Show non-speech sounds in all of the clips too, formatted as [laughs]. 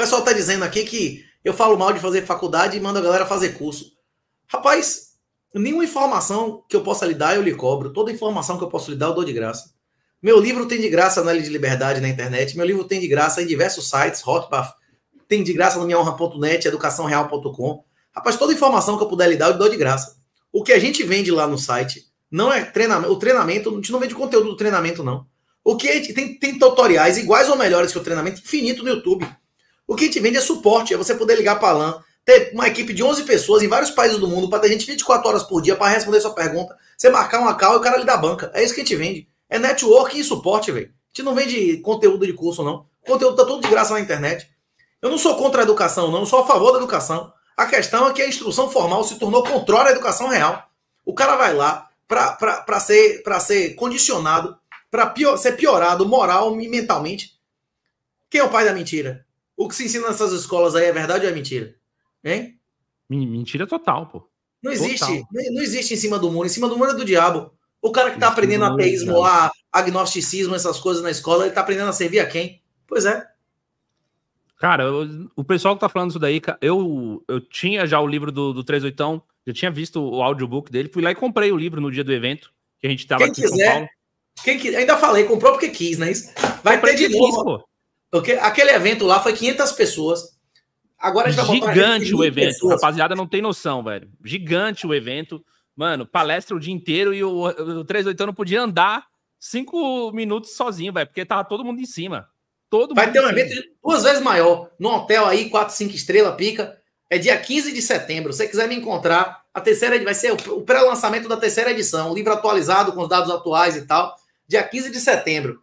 pessoal tá dizendo aqui que eu falo mal de fazer faculdade e mando a galera fazer curso. Rapaz, nenhuma informação que eu possa lhe dar eu lhe cobro. Toda informação que eu posso lhe dar eu dou de graça. Meu livro tem de graça análise de liberdade na internet. Meu livro tem de graça em diversos sites, Hotpath, tem de graça no minhaonra.net, educaçãoreal.com. Rapaz, toda informação que eu puder lhe dar, eu dou de graça. O que a gente vende lá no site não é treinamento. O treinamento, a gente não vende conteúdo do treinamento, não. O que tem, tem tutoriais iguais ou melhores que o treinamento infinito no YouTube. O que a gente vende é suporte, é você poder ligar para a LAN, ter uma equipe de 11 pessoas em vários países do mundo, para ter gente 24 horas por dia para responder sua pergunta, você marcar uma call e o cara lhe dá banca. É isso que a gente vende. É networking e suporte, velho. A gente não vende conteúdo de curso, não. O conteúdo tá todo de graça na internet. Eu não sou contra a educação, não. Eu sou a favor da educação. A questão é que a instrução formal se tornou controle a educação real. O cara vai lá para ser, ser condicionado, para pior, ser piorado moral e mentalmente. Quem é o pai da mentira? O que se ensina nessas escolas aí é verdade ou é mentira? Hein? Mentira total, pô. Não existe. Não existe em cima do mundo, Em cima do mundo é do diabo. O cara que está aprendendo é ateísmo, a agnosticismo, essas coisas na escola, ele está aprendendo a servir a quem? Pois é. Cara, eu, o pessoal que tá falando isso daí, eu, eu tinha já o livro do, do 38, eu tinha visto o audiobook dele, fui lá e comprei o livro no dia do evento, que a gente tava quem aqui quiser, em São Paulo. Quem quiser, ainda falei, comprou porque quis, né? Vai comprei ter de novo. Quis, porque aquele evento lá foi 500 pessoas. Agora a gente vai botar Gigante o evento. Pessoas. Rapaziada, não tem noção, velho. Gigante o evento. Mano, palestra o dia inteiro e o, o 38 não podia andar cinco minutos sozinho, velho, porque tava todo mundo em cima. Todo Vai ter um evento duas vezes maior, num hotel aí, 4, 5 estrelas, pica. É dia 15 de setembro. Se você quiser me encontrar, a terceira vai ser o pré-lançamento da terceira edição, livro atualizado com os dados atuais e tal. Dia 15 de setembro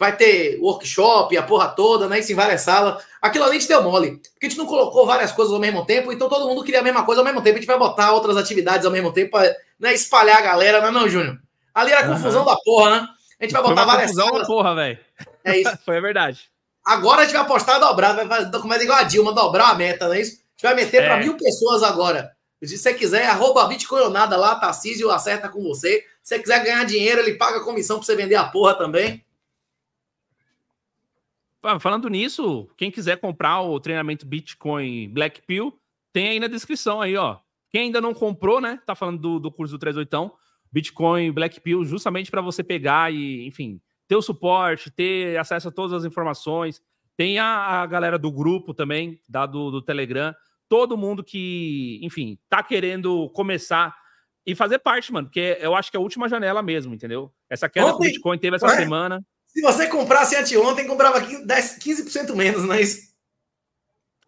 vai ter workshop, a porra toda, né? Isso em várias salas. Aquilo ali a gente deu mole. Porque a gente não colocou várias coisas ao mesmo tempo, então todo mundo queria a mesma coisa ao mesmo tempo. A gente vai botar outras atividades ao mesmo tempo para né, espalhar a galera, não é não, Júnior? Ali era confusão uhum. da porra, né? A gente vai botar várias confusão salas. confusão da porra, velho. É isso. [laughs] Foi a é verdade. Agora a gente vai apostar dobrar, vai fazer começar igual a Dilma, dobrar a meta, não é isso? A gente vai meter é. para mil pessoas agora. Se você quiser, arroba Bitcoinada lá, Tarcísio acerta com você. Se você quiser ganhar dinheiro, ele paga a comissão para você vender a porra também. Falando nisso, quem quiser comprar o treinamento Bitcoin Black Pill, tem aí na descrição aí, ó. Quem ainda não comprou, né? Tá falando do, do curso do 38, Bitcoin Black Pill, justamente para você pegar e, enfim, ter o suporte, ter acesso a todas as informações. Tem a, a galera do grupo também, da do, do Telegram. Todo mundo que, enfim, tá querendo começar e fazer parte, mano, porque eu acho que é a última janela mesmo, entendeu? Essa queda do Bitcoin teve essa ué? semana. Se você comprasse anteontem, comprava 10, 15% menos, não é isso?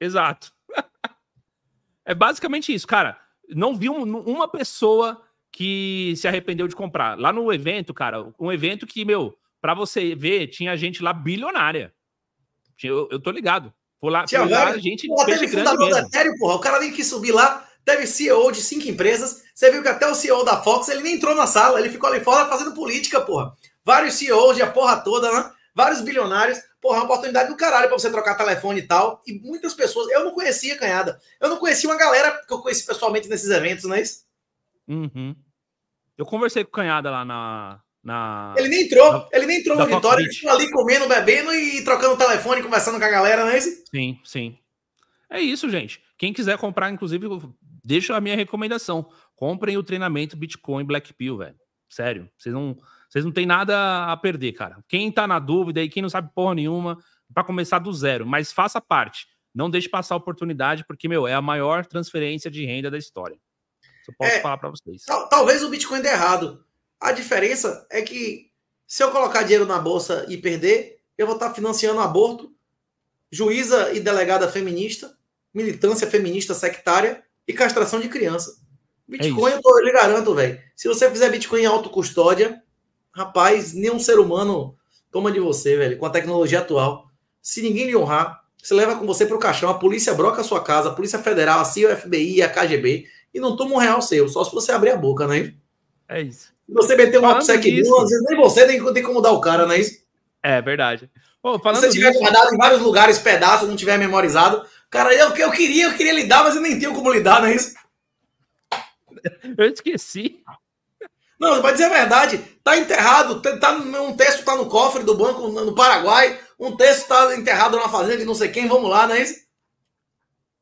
Exato. [laughs] É basicamente isso, cara. Não vi um, uma pessoa que se arrependeu de comprar. Lá no evento, cara, um evento que, meu, para você ver, tinha gente lá bilionária. Eu, eu tô ligado. Vou lá, Tinha por lá gente porra, teve fundador mesmo. da Ethereum, porra. O cara nem quis subir lá. Teve CEO de cinco empresas. Você viu que até o CEO da Fox, ele nem entrou na sala. Ele ficou ali fora fazendo política, porra vários CEOs e a porra toda, né? Vários bilionários. Porra, é uma oportunidade do caralho pra você trocar telefone e tal. E muitas pessoas. Eu não conhecia Canhada. Eu não conhecia uma galera que eu conheci pessoalmente nesses eventos, não é isso? Uhum. Eu conversei com o Canhada lá na. na... Ele nem entrou, ele nem entrou no auditório, ele ficou ali comendo, bebendo e trocando telefone, conversando com a galera, não é isso? Sim, sim. É isso, gente. Quem quiser comprar, inclusive, deixa a minha recomendação. Comprem o treinamento Bitcoin Black Pill, velho. Sério, vocês não, vocês não têm nada a perder, cara. Quem tá na dúvida e quem não sabe porra nenhuma, para começar do zero, mas faça parte. Não deixe passar a oportunidade, porque, meu, é a maior transferência de renda da história. Isso eu posso é, falar para vocês. Tal, talvez o Bitcoin dê errado. A diferença é que se eu colocar dinheiro na bolsa e perder, eu vou estar tá financiando aborto, juíza e delegada feminista, militância feminista sectária e castração de criança. É Bitcoin, é eu, eu lhe garanto, velho. Se você fizer Bitcoin em autocustódia, rapaz, nenhum ser humano toma de você, velho, com a tecnologia atual. Se ninguém lhe honrar, você leva com você para o caixão, a polícia broca a sua casa, a Polícia Federal, a CIA, a FBI, a KGB, e não toma um real seu, só se você abrir a boca, não é isso? É se você meter um upsec às vezes nem você tem, tem como dar o cara, não é isso? É verdade. se você tiver disso... guardado em vários lugares pedaços, não tiver memorizado, cara, eu, eu queria, eu queria lidar, mas eu nem tenho como lidar, não é isso? [laughs] Eu esqueci. Não, vai dizer a verdade, tá enterrado, tá, um texto tá no cofre do banco no Paraguai, um texto tá enterrado na fazenda de não sei quem, vamos lá, não é isso?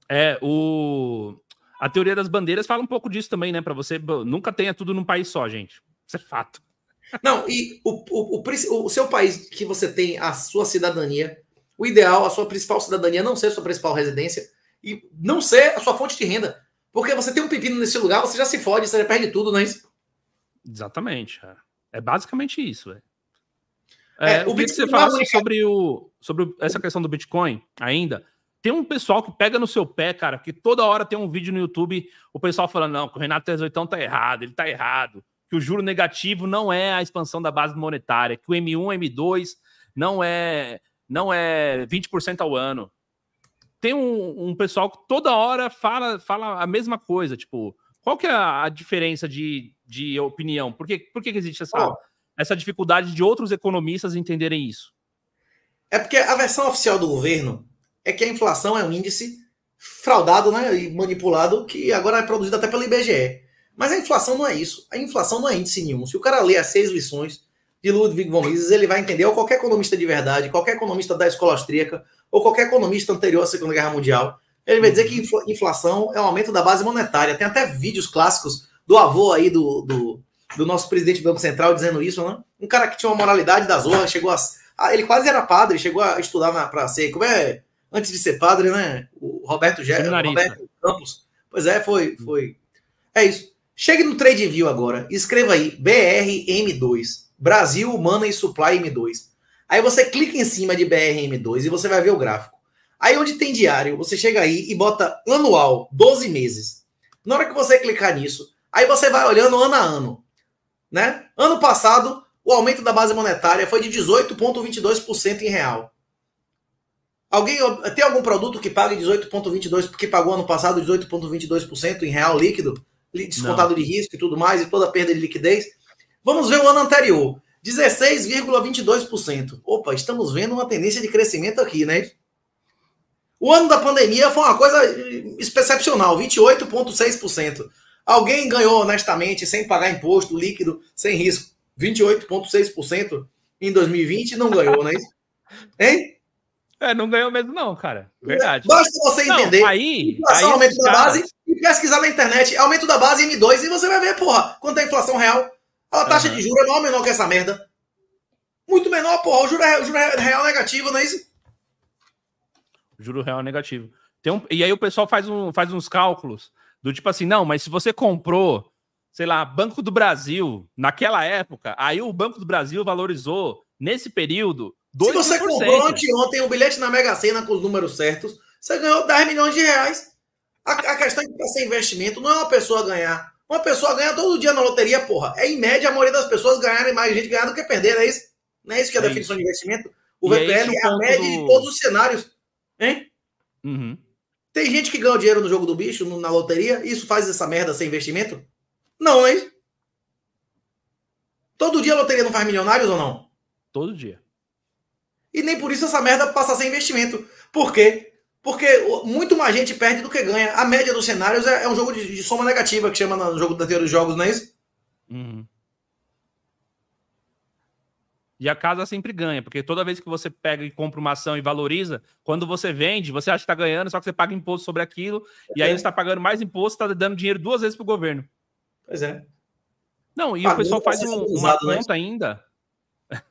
É, o... A teoria das bandeiras fala um pouco disso também, né? Para você nunca tenha tudo num país só, gente. Isso é fato. Não, e o, o, o, o seu país que você tem a sua cidadania, o ideal, a sua principal cidadania não ser sua principal residência e não ser a sua fonte de renda. Porque você tem um pepino nesse lugar, você já se fode, você já perde tudo, não é isso? Exatamente. É, é basicamente isso. Véio. É, é, o que você falou sobre, o, sobre essa questão do Bitcoin ainda. Tem um pessoal que pega no seu pé, cara, que toda hora tem um vídeo no YouTube, o pessoal falando, não, que o Renato 38 tá errado, ele tá errado, que o juro negativo não é a expansão da base monetária, que o M1, M2 não é não é 20% ao ano tem um, um, pessoal que toda hora fala, fala a mesma coisa. Tipo, qual que é a diferença de, de opinião? Por que, por que, que existe essa, oh. essa dificuldade de outros economistas entenderem isso? É porque a versão oficial do governo é que a inflação é um índice fraudado né, e manipulado que agora é produzido até pela IBGE. Mas a inflação não é isso. A inflação não é índice nenhum. Se o cara lê as seis lições de Ludwig von Mises, ele vai entender, ou qualquer economista de verdade, qualquer economista da escola austríaca, ou qualquer economista anterior à Segunda Guerra Mundial, ele vai dizer que inflação é um aumento da base monetária. Tem até vídeos clássicos do avô aí do, do, do nosso presidente do Banco Central dizendo isso, né? Um cara que tinha uma moralidade da zorra, chegou a. ele quase era padre, chegou a estudar para ser. Como é? Antes de ser padre, né? O Roberto Gerson, Roberto Campos. Pois é, foi, foi. É isso. Chegue no TradeView agora, escreva aí BRM2. Brasil, Humana e Supply M2. Aí você clica em cima de BRM2 e você vai ver o gráfico. Aí onde tem diário, você chega aí e bota anual, 12 meses. Na hora que você clicar nisso, aí você vai olhando ano a ano. Né? Ano passado, o aumento da base monetária foi de 18,22% em real. Alguém tem algum produto que pague 18,22% porque pagou ano passado 18,22% em real líquido, descontado Não. de risco e tudo mais, e toda a perda de liquidez? Vamos ver o ano anterior. 16,22%. Opa, estamos vendo uma tendência de crescimento aqui, né? O ano da pandemia foi uma coisa eh, excepcional, 28,6%. Alguém ganhou honestamente, sem pagar imposto, líquido, sem risco. 28,6% em 2020 não ganhou, né? [laughs] Hein? É, não ganhou mesmo, não, cara. Verdade. Basta você entender. Não, aí, inflação, aí aumento da base e pesquisar na internet. Aumento da base M2 e você vai ver, porra, quanto é a inflação real. A taxa uhum. de juros é maior ou menor que essa merda? Muito menor, porra. O juro, é, o juro é real negativo, não é isso? Juro real é negativo. Tem um, e aí o pessoal faz, um, faz uns cálculos do tipo assim, não, mas se você comprou, sei lá, Banco do Brasil naquela época, aí o Banco do Brasil valorizou nesse período 2%. Se você comprou anteontem um bilhete na Mega Sena com os números certos, você ganhou 10 milhões de reais. A, a questão de que ser investimento não é uma pessoa ganhar uma pessoa ganha todo dia na loteria, porra. É em média a maioria das pessoas ganharem mais gente ganhar do que perder, não é isso? Não é isso que é a é definição isso. de investimento? O e VPL é, é a média do... de todos os cenários, hein? Uhum. Tem gente que ganha dinheiro no jogo do bicho, na loteria, e isso faz essa merda sem investimento? Não, hein? É todo dia a loteria não faz milionários ou não? Todo dia. E nem por isso essa merda passa sem investimento. Por quê? Porque muito mais gente perde do que ganha. A média dos cenários é, é um jogo de, de, soma negativa, que chama no jogo da teoria dos jogos, não é isso? Uhum. E a casa sempre ganha, porque toda vez que você pega e compra uma ação e valoriza, quando você vende, você acha que está ganhando, só que você paga imposto sobre aquilo, é. e aí você está pagando mais imposto, está dando dinheiro duas vezes para o governo. Pois é. Não, e o ah, pessoal faz é um, uma conta ainda. [laughs]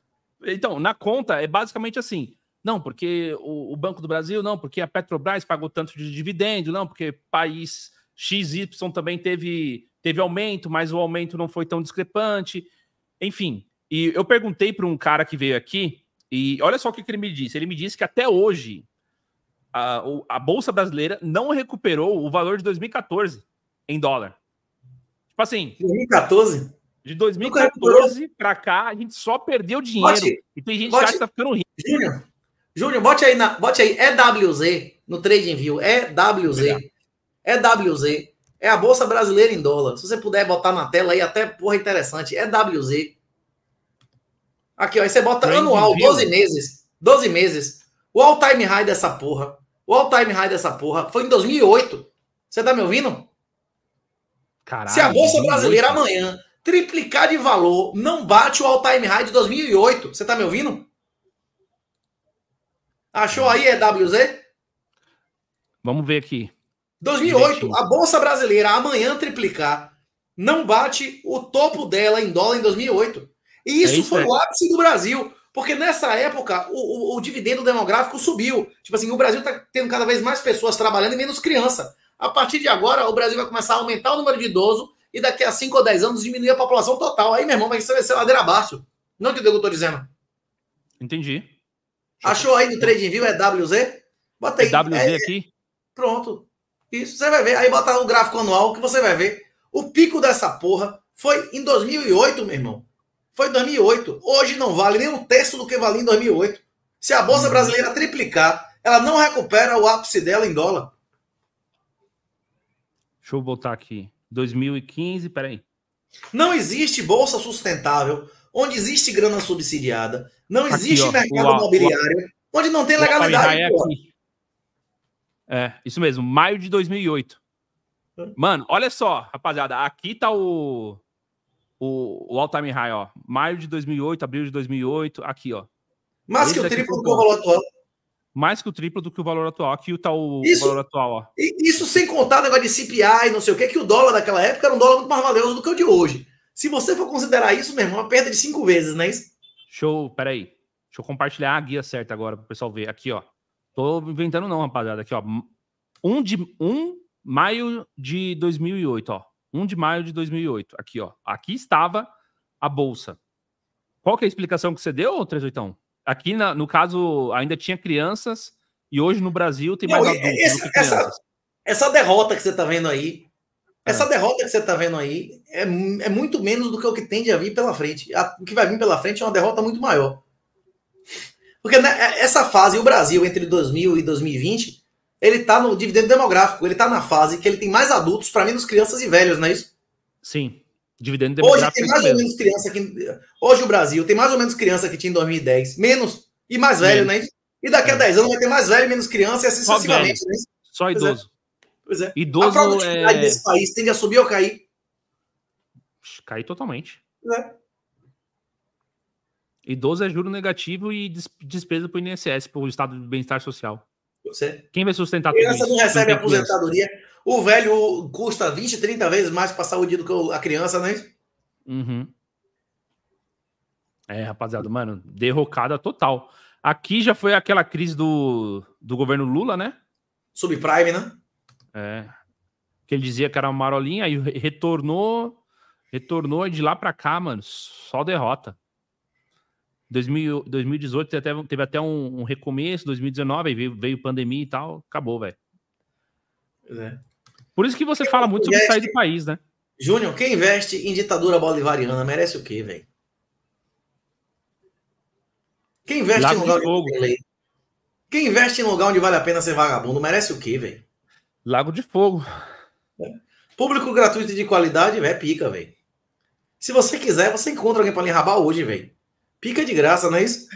então, na conta é basicamente assim: não, porque o, o, Banco do Brasil, não, porque a Petrobras pagou tanto de dividendo, não, porque país XY também teve, teve aumento, mas o aumento não foi tão discrepante. Enfim, e eu perguntei para um cara que veio aqui, e olha só o que, que ele me disse. Ele me disse que até hoje a, a Bolsa Brasileira não recuperou o valor de 2014 em dólar. Tipo assim. 2014? De 2014 para cá, a gente só perdeu dinheiro. e tem gente pode, que está ficando rico. Júnior, Júnior, bote aí, na, bote aí EWZ no Trading View. EWZ. é EWZ. É a Bolsa Brasileira em dólar. Se você puder botar na tela aí, até porra interessante. EWZ. Aqui, ó. Aí você bota Trading anual, View. 12 meses. 12 meses. O all time high dessa porra. O all time high dessa porra foi em 2008. Você tá me ouvindo? Caralho, Se a Bolsa Brasileira 2008. amanhã triplicar de valor, não bate o all time high de 2008. Você tá me ouvindo? Achou aí, EWZ? Vamos ver aqui. 2008, a Bolsa Brasileira amanhã triplicar, não bate o topo dela em dólar em 2008. E isso, é isso foi é. o ápice do Brasil, porque nessa época o, o, o, dividendo demográfico subiu. Tipo assim, o Brasil está tendo cada vez mais pessoas trabalhando e menos criança. A partir de agora, o Brasil vai começar a aumentar o número de idosos e daqui a 5 ou 10 anos diminuir a população total. Aí, meu irmão, vai ser ladeira abaixo. Não entendeu o que eu estou dizendo? Entendi. Achou aí no TradingView? É WZ? Bota é aí. É WZ é, aqui? Pronto. Isso, você vai ver. Aí bota o gráfico anual que você vai ver. O pico dessa porra foi em 2008, meu irmão. Foi em 2008. Hoje não vale nem um terço do que valia em 2008. Se a Bolsa uhum. Brasileira triplicar, ela não recupera o ápice dela em dólar. Deixa eu botar aqui. 2015, peraí. Não existe bolsa sustentável onde existe grana subsidiada, não aqui, existe ó, mercado o, imobiliário o, onde não tem é legalidade. É, é, isso mesmo, maio de 2008. É. Mano, olha só, rapaziada, aqui tá o o, o all-time high, ó. Maio de 2008, abril de 2008, aqui, ó. Mais Esse que o triplo do que o valor atual. Mais que o triplo do que o valor atual. Aqui tá o isso, valor atual, ó. Isso sem contar o negócio de CPI, não sei o que, que o dólar daquela época era um dólar muito mais valioso do que o de hoje. Se você for considerar isso, meu irmão, é uma perda de cinco vezes, né? isso? Deixa eu. Peraí. Deixa eu compartilhar a guia certa agora para o pessoal ver. Aqui, ó. Tô inventando, não, rapaziada. Aqui, ó. 1 de 1 maio de 2008, ó. 1 de maio de 2008. Aqui, ó. Aqui estava a bolsa. Qual que é a explicação que você deu, 381? Aqui, na, no caso, ainda tinha crianças e hoje no Brasil tem mais não, adultos essa, essa, essa derrota que você está vendo aí é. Essa derrota que você está vendo aí é, é, muito menos do que o que tende a vir pela frente. A, o que vai vir pela frente é uma derrota muito maior. Porque né, é, essa fase, o Brasil, entre 2000 e 2020, ele está no dividendo demográfico. Ele está na fase que ele tem mais adultos, para menos crianças e velhos, não é isso? Sim. Dividendo demográfico. Hoje tem é mais ou menos criança que. Hoje o Brasil tem mais ou menos criança que tinha em 2010. Menos e mais velho, menos. né? E daqui é. a 10 anos vai ter mais velho, menos criança e assim Só sucessivamente, né? Só idoso. Pois é. Idoso, a produtividade é... desse país tende a subir ou cair? Cair totalmente. Né? Idoso é juro negativo e despesa para o INSS, para o Estado de Bem-Estar Social. Você? Quem vai sustentar tudo criança não recebe aposentadoria. O velho custa 20, 30 vezes mais para a saúde do que a criança, né é Uhum. É, rapaziada, mano, derrocada total. Aqui já foi aquela crise do, do governo Lula, né? Subprime, né? É. Que ele dizia que era uma marolinha, aí retornou, retornou de lá pra cá, mano, só derrota. 2018 teve até, teve até um, um, recomeço, 2019 veio, veio pandemia e tal, acabou, velho. É. Por isso que você quem fala muito investe, sobre sair do país, né? Júnior, quem investe em ditadura bolivariana merece o quê, velho? Quem investe em lugar onde Quem investe em lugar onde vale a pena ser vagabundo merece o quê, velho? Lago de Fogo. É. Público gratuito de qualidade, é pica, velho. Se você quiser, você encontra alguém para lhe rabar hoje, velho. Pica de graça, não é isso?